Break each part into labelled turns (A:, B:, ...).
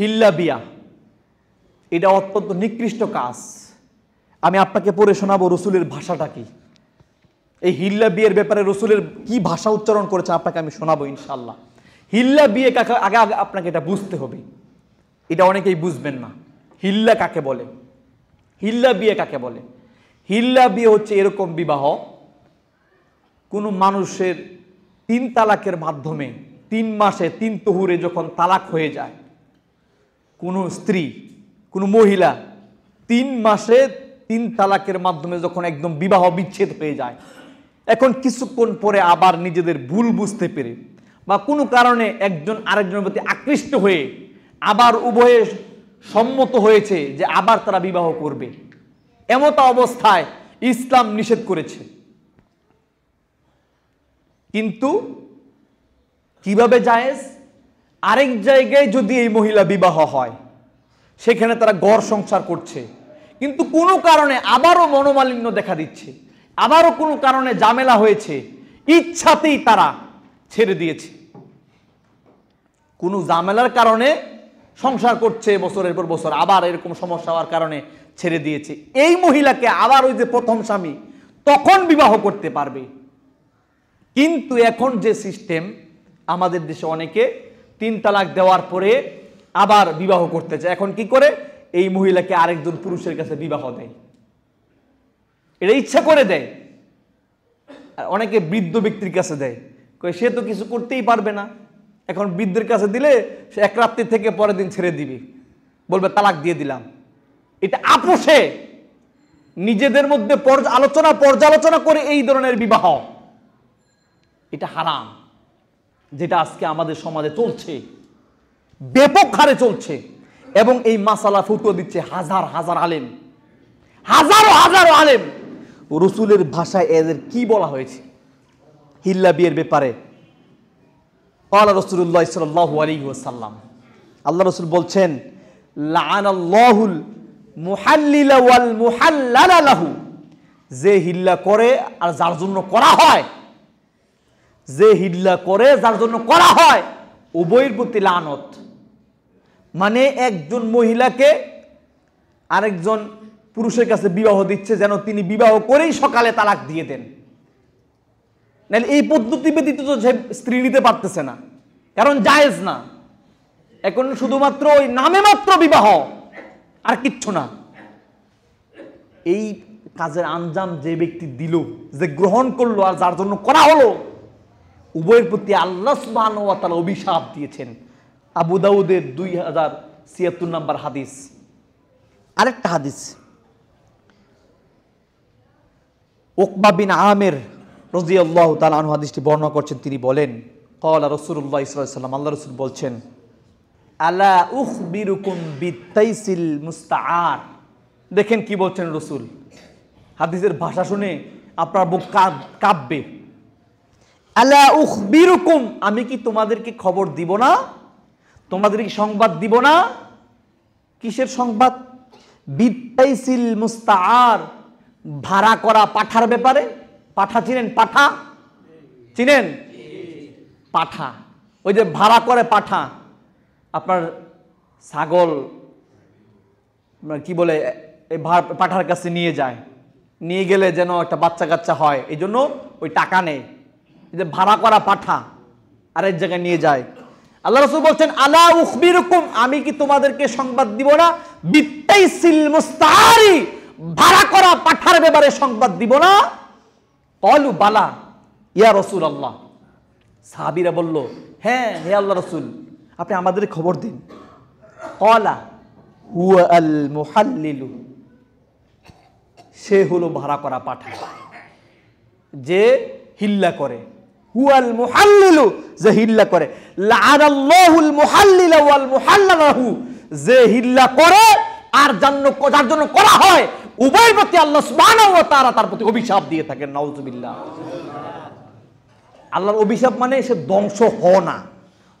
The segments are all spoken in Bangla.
A: হিল্লা বিয়া এটা অত্যন্ত নিকৃষ্ট কাজ আমি আপনাকে পড়ে শোনাবো রসুলের ভাষাটা কি এই হিল্লা বিয়ের ব্যাপারে রসুলের কি ভাষা উচ্চারণ করেছে আপনাকে আমি শোনাবো ইনশাল্লাহ হিল্লা বিয়ে কাকে আগে আগে আপনাকে এটা বুঝতে হবে এটা অনেকেই বুঝবেন না হিল্লা কাকে বলে হিল্লা বিয়ে কাকে বলে হিল্লা বিয়ে হচ্ছে এরকম বিবাহ কোনো মানুষের তিন তালাকের মাধ্যমে তিন মাসে তিন তহুরে যখন তালাক হয়ে যায় কোনো স্ত্রী কোনো মহিলা তিন মাসে তিন তালাকের মাধ্যমে যখন একদম বিবাহ বিচ্ছেদ হয়ে যায় এখন কিছুক্ষণ পরে আবার নিজেদের ভুল বুঝতে পেরে বা কোনো কারণে একজন আরেকজনের প্রতি আকৃষ্ট হয়ে আবার উভয়ে সম্মত হয়েছে যে আবার তারা বিবাহ করবে এমতা অবস্থায় ইসলাম নিষেধ করেছে কিন্তু কিভাবে জায়েজ আরেক জায়গায় যদি এই মহিলা বিবাহ হয় সেখানে তারা গড় সংসার করছে কিন্তু কোনো কারণে আবারও মনোমালিন্য দেখা দিচ্ছে আবারও কোনো কারণে জামেলা হয়েছে ইচ্ছাতেই তারা ছেড়ে দিয়েছে কোনো জামেলার কারণে সংসার করছে বছরের পর বছর আবার এরকম সমস্যা হওয়ার কারণে ছেড়ে দিয়েছে এই মহিলাকে আবার ওই যে প্রথম স্বামী তখন বিবাহ করতে পারবে কিন্তু এখন যে সিস্টেম আমাদের দেশে অনেকে তিন তালাক দেওয়ার পরে আবার বিবাহ করতে চায় এখন কি করে এই মহিলাকে আরেকজন পুরুষের কাছে বিবাহ দেয় এটা ইচ্ছা করে দেয় আর অনেকে বৃদ্ধ ব্যক্তির কাছে দেয় কয়ে সে তো কিছু করতেই পারবে না এখন বৃদ্ধের কাছে দিলে সে এক রাত্রি থেকে পরের দিন ছেড়ে দিবে বলবে তালাক দিয়ে দিলাম এটা আপোষে নিজেদের মধ্যে আলোচনা পর্যালোচনা করে এই ধরনের বিবাহ এটা হারাম যেটা আজকে আমাদের সমাজে চলছে ব্যাপক হারে চলছে এবং এই মাসালা ফুটো দিচ্ছে হাজার হাজার আলেম হাজারো হাজারো আলেম রসুলের ভাষায় এদের কি বলা হয়েছে হিল্লা বিয়ের ব্যাপারে আল্লাহ রসুল্লাহ সাল্লাহ আলী সাল্লাম আল্লাহ রসুল বলছেন লাহুল মুহাল্লিলা ওয়াল মুহাল্লালাহু যে হিল্লা করে আর যার জন্য করা হয় যে হিল্লা করে যার জন্য করা হয় উভয়ের প্রতি লানত মানে একজন মহিলাকে আরেকজন পুরুষের কাছে বিবাহ দিচ্ছে যেন তিনি বিবাহ করেই সকালে তালাক দিয়ে দেন নাহলে এই পদ্ধতি ব্যতীত তো সে স্ত্রী নিতে পারতেছে না কারণ জায়েজ না এখন শুধুমাত্র ওই নামে মাত্র বিবাহ আর কিচ্ছু না এই কাজের আঞ্জাম যে ব্যক্তি দিল যে গ্রহণ করলো আর যার জন্য করা হলো উভয়ের প্রতি আল্লাহ সুবাহান ও অভিশাপ দিয়েছেন আবু দাউদের দুই হাজার ছিয়াত্তর নাম্বার হাদিস আরেকটা হাদিস ওকবা বিন আহমের রজি আল্লাহ তালু হাদিসটি বর্ণনা করছেন তিনি বলেন কলা রসুল্লাহ ইসলাম আল্লাহ রসুল বলছেন আলা উখ বিরুকুম বিতাইসিল মুস্তাআর দেখেন কি বলছেন রসুল হাদিসের ভাষা শুনে আপনার বুক কাঁপবে আলা উখ আমি কি তোমাদেরকে খবর দিব না তোমাদের কি সংবাদ দিব না কিসের সংবাদ বিদ্যাইসিল মুস্তার ভাড়া করা পাঠার ব্যাপারে পাঠা চিনেন পাঠা চিনেন পাঠা ওই যে ভাড়া করে পাঠা আপনার ছাগল কি বলে এই পাঠার কাছে নিয়ে যায় নিয়ে গেলে যেন একটা বাচ্চা কাচ্চা হয় এই জন্য ওই টাকা নেই যে ভাড়া করা পাঠা আরেক জায়গায় নিয়ে যায় আল্লাহ রসুল বলছেন আলা উখবিরকুম আমি কি তোমাদেরকে সংবাদ দিব না ভাড়া করা পাঠার ব্যাপারে সংবাদ দিব না কলু বালা ইয়া রসুল আল্লাহ সাহাবিরা বলল হ্যাঁ হে আল্লাহ রসুল আপনি আমাদের খবর দিন কলা হুয়া আল সে হলো ভাড়া করা পাঠা যে হিল্লা করে হুয়াল মুহাল্লিলু যে হিল্লা করে লাআনাল্লাহুল মুহাল্লিলা ওয়াল মুহাল্লালাহু যে হিল্লা করে আর জন্য যার জন্য করা হয় উভয় প্রতি আল্লাহ সুবহানাহু ওয়া তাআলা তার প্রতি অভিশাপ দিয়ে থাকেন নাউজুবিল্লাহ আল্লাহর অভিশাপ মানে সে ধ্বংস হ না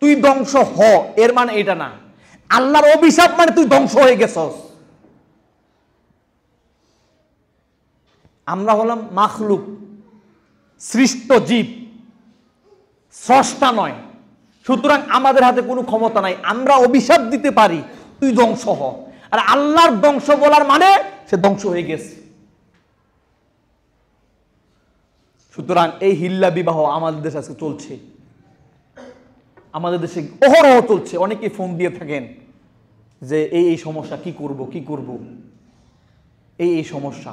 A: তুই ধ্বংস হ এর মানে এটা না আল্লাহর অভিশাপ মানে তুই ধ্বংস হয়ে গেছস আমরা হলাম মাখলুক সৃষ্ট জীব স্রষ্টা নয় সুতরাং আমাদের হাতে কোনো ক্ষমতা নাই আমরা অভিশাপ দিতে পারি তুই ধ্বংস হ আর আল্লাহর ধ্বংস বলার মানে সে ধ্বংস হয়ে গেছে সুতরাং এই হিল্লা বিবাহ আমাদের দেশে আজকে চলছে আমাদের দেশে অহরহ চলছে অনেকে ফোন দিয়ে থাকেন যে এই এই সমস্যা কি করব কি করব এই এই সমস্যা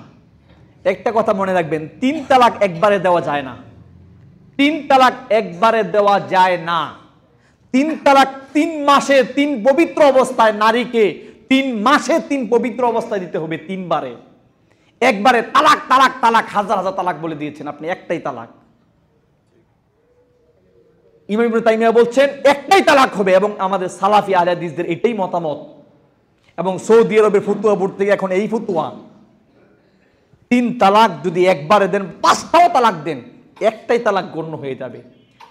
A: একটা কথা মনে রাখবেন তিন তালাক একবারে দেওয়া যায় না তিন তালাক একবারে দেওয়া যায় না তিন তালাক তিন মাসে তিন পবিত্র অবস্থায় নারীকে তিন মাসে তিন পবিত্র অবস্থায় দিতে হবে তিনবারে একবারে তালাক তালাক তালাক হাজার হাজার তালাক বলে দিয়েছেন আপনি একটাই তালাক ইমাম তাইমিয়া বলছেন একটাই তালাক হবে এবং আমাদের সালাফি আলাদিসদের এটাই মতামত এবং সৌদি আরবের ফুতুয়া বোর্ড থেকে এখন এই ফুতুয়া তিন তালাক যদি একবারে দেন পাঁচটাও তালাক দেন একটাই তালাক গণ্য হয়ে যাবে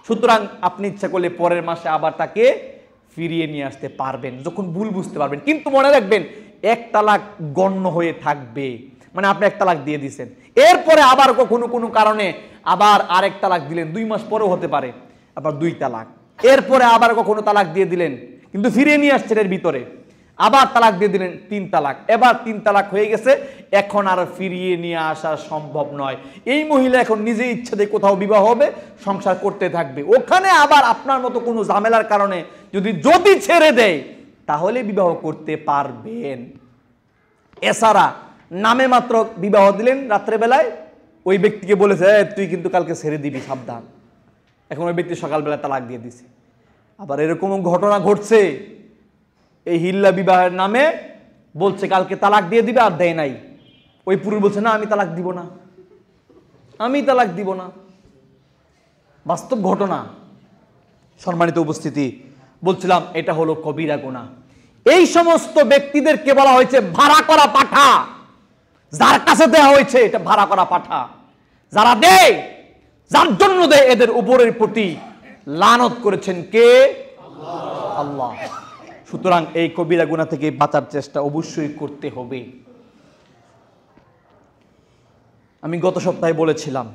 A: সুতরাং আপনি ইচ্ছা করলে পরের মাসে আবার তাকে ফিরিয়ে নিয়ে আসতে পারবেন যখন ভুল বুঝতে পারবেন কিন্তু মনে রাখবেন এক তালাক গণ্য হয়ে থাকবে মানে আপনি এক তালাক দিয়ে দিছেন এরপরে আবার কখনো কোনো কারণে আবার আরেক তালাক দিলেন দুই মাস পরেও হতে পারে আবার দুই তালাক এরপরে আবার কখনো তালাক দিয়ে দিলেন কিন্তু ফিরিয়ে নিয়ে আসছেন এর ভিতরে আবার তালাক দিয়ে দিলেন তিন তালাক এবার তিন তালাক হয়ে গেছে এখন আর ফিরিয়ে নিয়ে আসা সম্ভব নয় এই মহিলা এখন নিজে ইচ্ছাতে কোথাও বিবাহ হবে সংসার করতে থাকবে ওখানে আবার আপনার মতো কোনো ঝামেলার কারণে যদি যদি ছেড়ে দেয় তাহলে বিবাহ করতে পারবেন এছাড়া নামে মাত্র বিবাহ দিলেন রাত্রেবেলায় ওই ব্যক্তিকে বলেছে তুই কিন্তু কালকে ছেড়ে দিবি সাবধান এখন ওই ব্যক্তি সকালবেলা তালাক দিয়ে দিছে আবার এরকম ঘটনা ঘটছে এই হিল্লা বিবাহের নামে বলছে কালকে তালাক দিয়ে দিবে আর দেয় নাই ওই পুরুষ বলছে না আমি তালাক দিব না আমি তালাক দিব না বাস্তব ঘটনা সম্মানিত উপস্থিতি বলছিলাম এটা হলো কবিরা গোনা এই সমস্ত ব্যক্তিদেরকে বলা হয়েছে ভাড়া করা পাঠা যার কাছে দেওয়া হয়েছে এটা ভাড়া করা পাঠা যারা দেয় যার জন্য দেয় এদের উপরের প্রতি লানত করেছেন কে আল্লাহ সুতরাং এই কবিরা গুণা থেকে বাঁচার চেষ্টা অবশ্যই করতে হবে আমি গত সপ্তাহে বলেছিলাম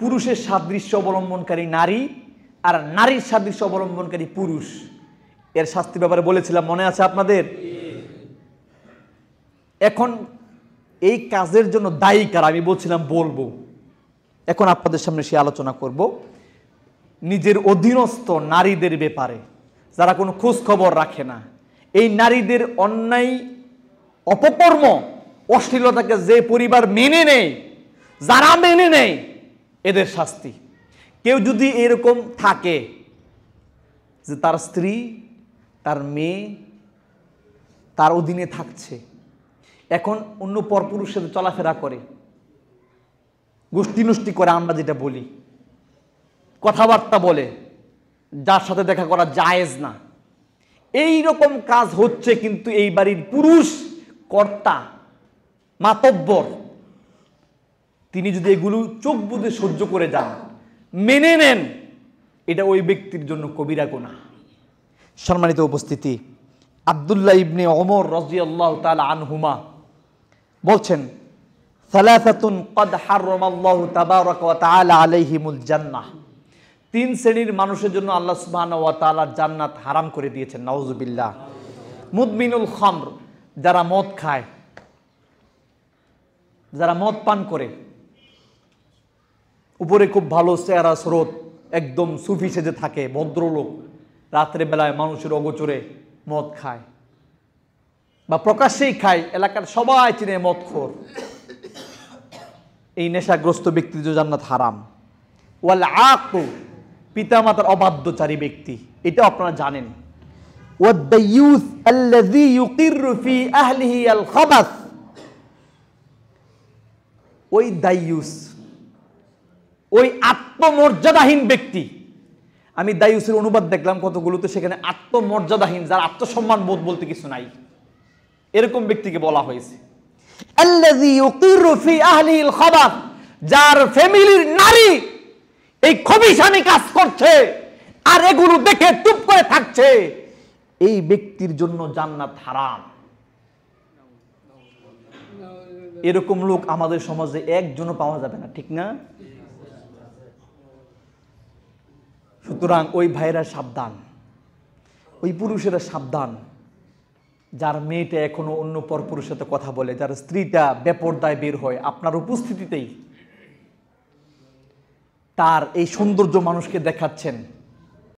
A: পুরুষের সাদৃশ্য অবলম্বনকারী নারী আর নারীর সাদৃশ্য অবলম্বনকারী পুরুষ এর শাস্তি ব্যাপারে বলেছিলাম মনে আছে আপনাদের এখন এই কাজের জন্য দায়ী কারা আমি বলছিলাম বলবো এখন আপনাদের সামনে সে আলোচনা করব নিজের অধীনস্থ নারীদের ব্যাপারে যারা কোনো খোঁজ খবর রাখে না এই নারীদের অন্যায় অপকর্ম অশ্লীলতাকে যে পরিবার মেনে নেয় যারা মেনে নেয় এদের শাস্তি কেউ যদি এরকম থাকে যে তার স্ত্রী তার মেয়ে তার অধীনে থাকছে এখন অন্য পরপুরুষের চলাফেরা করে গোষ্ঠী নষ্টি করে আমরা যেটা বলি কথাবার্তা বলে যার সাথে দেখা করা জায়েজ না এই রকম কাজ হচ্ছে কিন্তু এই বাড়ির পুরুষ কর্তা মাতব্বর তিনি যদি এগুলো চোখ বুঝে সহ্য করে যান মেনে নেন এটা ওই ব্যক্তির জন্য কবিরা গোনা সম্মানিত উপস্থিতি আবদুল্লাহ ইবনে অমর রজিয়াল্লাহ তাল আনহুমা বলছেন সালাসাতুন কদ হারমাল্লাহ তাবারাক ওয়া তাআলা আলাইহিমুল জান্নাহ তিন শ্রেণীর মানুষের জন্য আল্লাহ সুবাহান ওয়া তালার জান্নাত হারাম করে দিয়েছেন নওয়াজবিল্লাহ মুদমিনুল খামর যারা মদ খায় যারা মদ পান করে উপরে খুব ভালো চেহারা স্রোত একদম সুফি সেজে থাকে ভদ্রলোক রাত্রেবেলায় মানুষের অগোচরে মদ খায় বা প্রকাশ্যেই খায় এলাকার সবাই চিনে মদখোর এই নেশাগ্রস্ত ব্যক্তির জান্নাত হারাম ওয়াল আকু পিতামাতার অবাধ্যচারী ব্যক্তি এটা আপনারা জানেন ওই ওই আত্মমর্যাদাহীন ব্যক্তি আমি দায়ুসের অনুবাদ দেখলাম কতগুলো তো সেখানে আত্মমর্যাদাহীন যার আত্মসম্মান বোধ বলতে কিছু নাই এরকম ব্যক্তিকে বলা হয়েছে যার ফ্যামিলির নারী এই খবিসামি কাজ করছে আর এগুলো দেখে চুপ করে থাকছে এই ব্যক্তির জন্য জান্নাত হারাম এরকম লোক আমাদের সমাজে একজনও পাওয়া যাবে না ঠিক না সুতরাং ওই ভাইয়েরা সাবধান ওই পুরুষেরা সাবধান যার মেয়েটা এখনো অন্য পরপুরুষের সাথে কথা বলে যার স্ত্রীটা বেপরদায় বের হয় আপনার উপস্থিতিতেই তার এই সৌন্দর্য মানুষকে দেখাচ্ছেন